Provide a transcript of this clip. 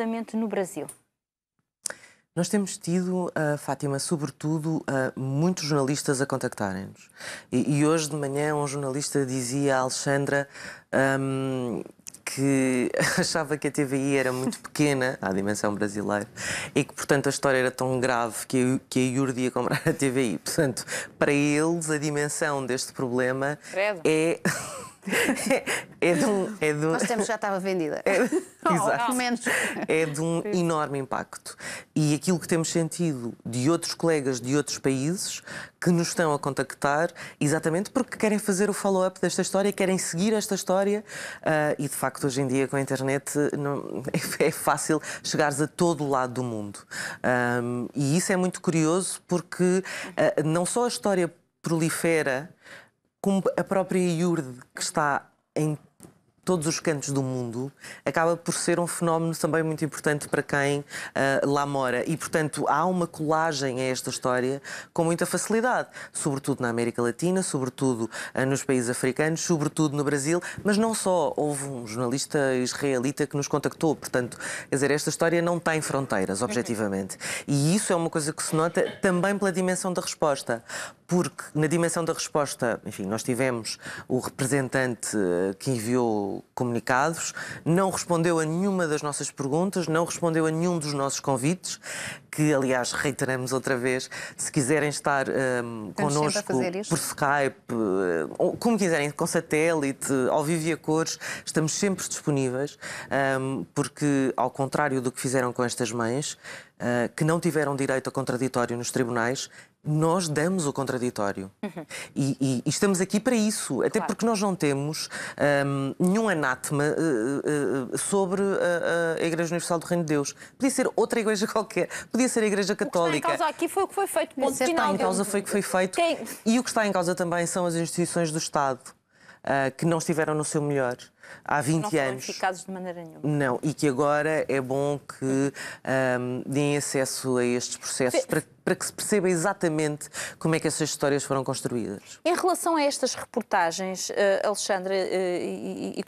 precisamente no Brasil? Nós temos tido, uh, Fátima, sobretudo, uh, muitos jornalistas a contactarem-nos. E, e, hoje de manhã um jornalista dizia a Alexandra um, que achava que a TVI era muito pequena, à dimensão brasileira, e que, portanto, a história era tão grave que, que a IURD ia comprar a TVI. Portanto, para eles, a dimensão deste problema Credo. é é de um, é de um... Nós temos já estava vendida. É, Exato. menos. É de um enorme impacto. E aquilo que temos sentido de outros colegas de outros países que nos estão a contactar exatamente porque querem fazer o follow-up desta história, querem seguir esta história uh, e de facto hoje em dia com a internet não, é, é fácil chegares a todo o lado do mundo. Um, ah, e isso é muito curioso porque uh, não só a história prolifera como a própria IURD, que está em todos os cantos do mundo, acaba por ser um fenómeno também muito importante para quem uh, lá mora. E, portanto, há uma colagem a esta história com muita facilidade, sobretudo na América Latina, sobretudo uh, nos países africanos, sobretudo no Brasil, mas não só. Houve um jornalista israelita que nos contactou, portanto, quer dizer, esta história não tem fronteiras, objetivamente. E isso é uma coisa que se nota também pela dimensão da resposta, porque na dimensão da resposta, enfim, nós tivemos o representante eh, que enviou comunicados, não respondeu a nenhuma das nossas perguntas, não respondeu a nenhum dos nossos convites, que aliás reiteramos outra vez, se quiserem estar um, connosco por Skype, hum, como quiserem, com satélite, ao vivo e a cores, estamos sempre disponíveis, um, porque ao contrário do que fizeram com estas mães, uh, que não tiveram direito a contraditório nos tribunais, nós damos o contraditório. Uhum. E, e, e, estamos aqui para isso, claro. até porque nós não temos um, nenhum anátema uh, uh, sobre a, a Igreja Universal do Reino de Deus. Podia ser outra igreja qualquer, podia ser a Igreja Católica. O que está em causa aqui foi o que foi feito, ponto O que está em causa foi o que foi feito Quem... e o que está em causa também são as instituições do Estado. Uh, que não estiveram no seu melhor há 20 não anos. Não de maneira nenhuma. Não, e que agora é bom que um, ah, deem acesso a estes processos Fe... para, para, que se perceba exatamente como é que essas histórias foram construídas. Em relação a estas reportagens, uh, ah, Alexandra, uh, e, e,